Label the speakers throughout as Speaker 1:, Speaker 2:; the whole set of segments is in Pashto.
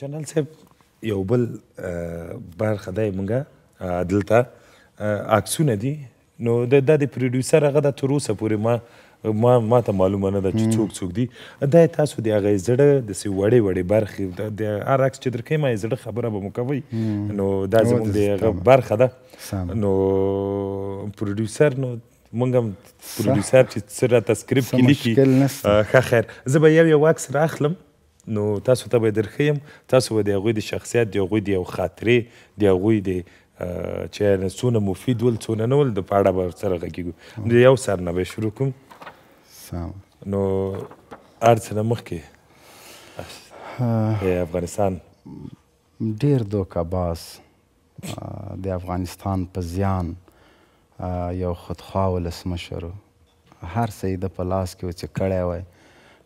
Speaker 1: جنرال صاحب یو بل برخه دی مونږه دلته عکسونه دي نو د د پروډوسر هغه د تر اوسه پورې ما ما ما ته معلومه نه ده چې څوک څوک دي دا تاسو د هغه زړه د سی وړې وړې برخې د هر عکس چې درکې ما زړه خبره به مو کوي نو دا زموږ د هغه برخه ده نو پروډوسر نو مونږ هم پروډوسر چې سره تسکریپ کې لیکي ښه خیر زه به یو یو عکس راخلم نو تاسو ته به درخیم تاسو به د هغوی د شخصیت د هغوی د یو خاطرې د هغوی د چې څونه مفید ول څونه نه ول د په اړه به سره غږیږو د یو سر نه به شروع کوم سم
Speaker 2: نو ارڅ نه مخکې افغانستان ډیر دوکه باز د افغانستان په زیان یو خودخوا ولسمشر هر څه یې د په لاس کې و چې کړی وای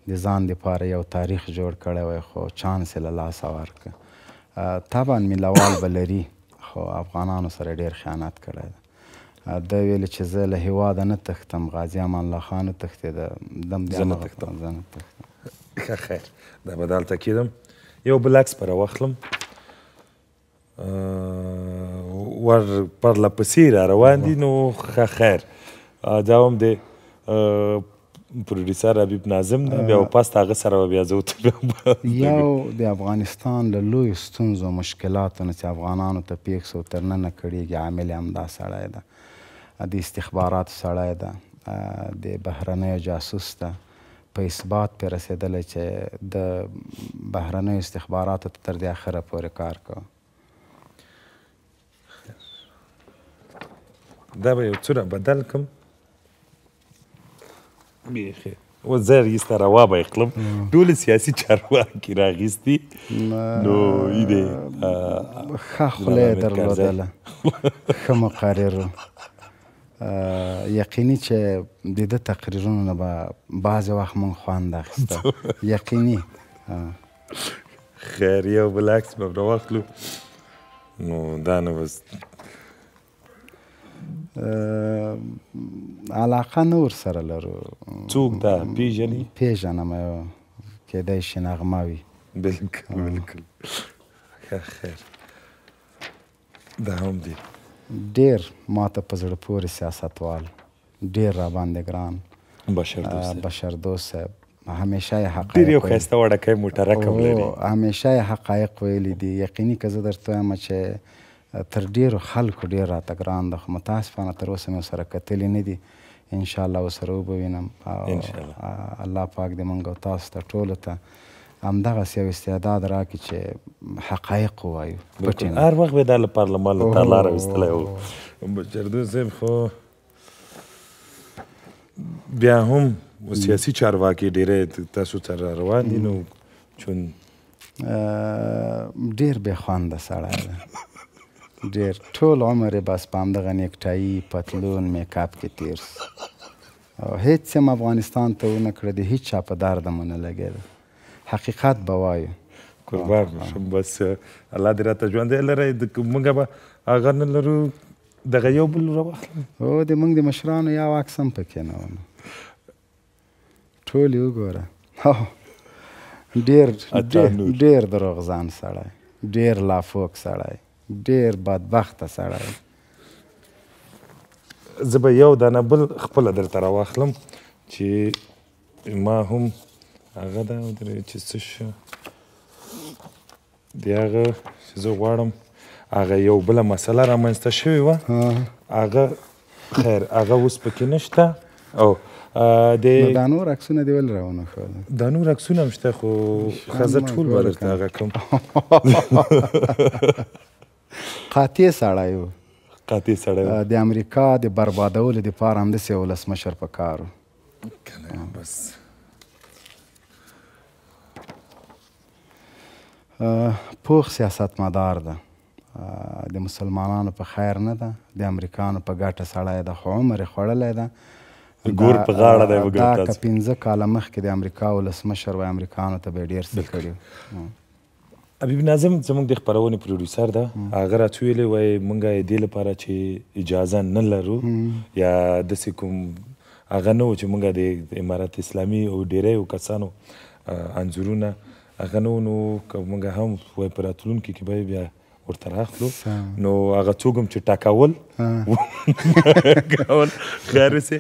Speaker 2: د ځان دپاره یو تاریخ جوړ کړی وی خو چانس یې له لاسه ورکړه طبعا میلوال به لري خو افغانانو سره ډیر خیانت کړی ده ده ویلې چې زه له هیواده نه تښتم غازي امان الله خان وتښتېده دم زه نه تښتم زه نه
Speaker 1: تښتم ښه خیر دا به دلته کېدم یو بل عکس پره واخلم ور پرله پسې را روان دي نو ښه خیر دا هم د پروډوسر ربیب ناظم دی بیا پاس هغه سره بیا زه ته
Speaker 2: یو د افغانستان له لوی ستونزو مشکلاتو نه چې افغانانو ته پیښ سو تر نن کړيږي عامل همدا سړی ده د استخبارات سړی ده د بهرنۍ جاسوس ده په اثبات پر رسیدل چې د بهرنۍ استخباراتو تر دې اخره پورې کار کوي
Speaker 1: دا به یو څه بدل کم بیخي وزه راغیسته روا به یې کړم ټول سیاسي چارواکي راغیستي نو ای دی ښه
Speaker 2: خوله یې درلودله ښه مقرر یقیني چې د ده تقریرونو نه به بعضې وخت مونږ خوند اخیسته یقیني خیر
Speaker 1: یو بل عکس به راواخلو نو دا نه بس
Speaker 2: علاقه نه ورسره لرو څوک دا پیژنې پیژنم کیدای شي نغمه وي بالکل بالکل خیر دا هم دی ډیر ماته په زړه پورې سیاستوال ډیر را باندې ګران بشر دوست بشر دوست همیشه حقایق ډیر یو ښایسته
Speaker 1: وړکی موټرک هم لري
Speaker 2: همیشه حقایق ویلي دي یقیني که زه درته وایم چې تر ډیرو خلکو ډیر راته ګران ده خو متاسفانه تر اوسه مې سره کتلې نه دي ان شاء الله وسره وبوینم الله پاک دې موږ او تاسو ته ټولو ته همدغسې یو استعداد راکړي چې حقایق ووایو پټې هر
Speaker 1: وخت به دا له پارلمان له تا لاره ویستلی وو چردو صاحب خو بیا هم
Speaker 2: سیاسي چارواکي ډېری تاسو
Speaker 1: سره روان دي
Speaker 2: نو چون ډېر بې خونده سړی دی ډېر ټول عمر یې بس په همدغه نیکټایي پتلون میکاپ کې تیر سو او هیڅ هم افغانستان ته ونه کړه د هیچ چا په درد مو نه لګېده حقیقت به وایو قربان
Speaker 1: شم بس الله دې راته ژوندی لرئ موږ به هغه نه لرو دغه
Speaker 2: یو بل راواخلم هو د موږ د مشرانو یو عکس هم پکې نه ونه ټول یې وګوره ډېر ډېر دروغ ځان سړی ډېر لافوک سړی ډیر بدبخته سړی
Speaker 1: زه به یو دانه بل خپله درته راواخلم چې ما هم هغه ده چې څه شو د هغه چې زه غواړم هغه یو بله مسله رامنځته شوې وه هغه خیر هغه اوس پکې نشته او د دا
Speaker 2: نور عکسونه دې ولې راونه ښول دا نور عکسونه هم شته خو ښځه ټول به درته هغه کړم قاطع سړی و قاطع سړی د امریکا د بربادولو دپاره همداسې یو ولسمشر په کار و بس پوخ سیاستمدار ده د مسلمانانو په خیر نه ده د امریکانو په ګټه سړی ده خو عمر یې خوړلی ده ګور په غاړه دی دا که پنځه کاله مخکې د امریکا ولسمشر وای امریکانو ته به یې ډېر څه کړي حبیب ناظم زموږ د خبرونه پروډوسر ده هغه راتویل وای مونږه د لپاره چې
Speaker 1: اجازه نه لرو یا د کوم هغه نو چې مونږه د امارات اسلامي او ډیرې کسانو انزورونه هغه نو نو مونږه هم وای پراتلون کې کې به بیا ورته راخلو نو هغه څوګم چې ټاکول کول خیر سي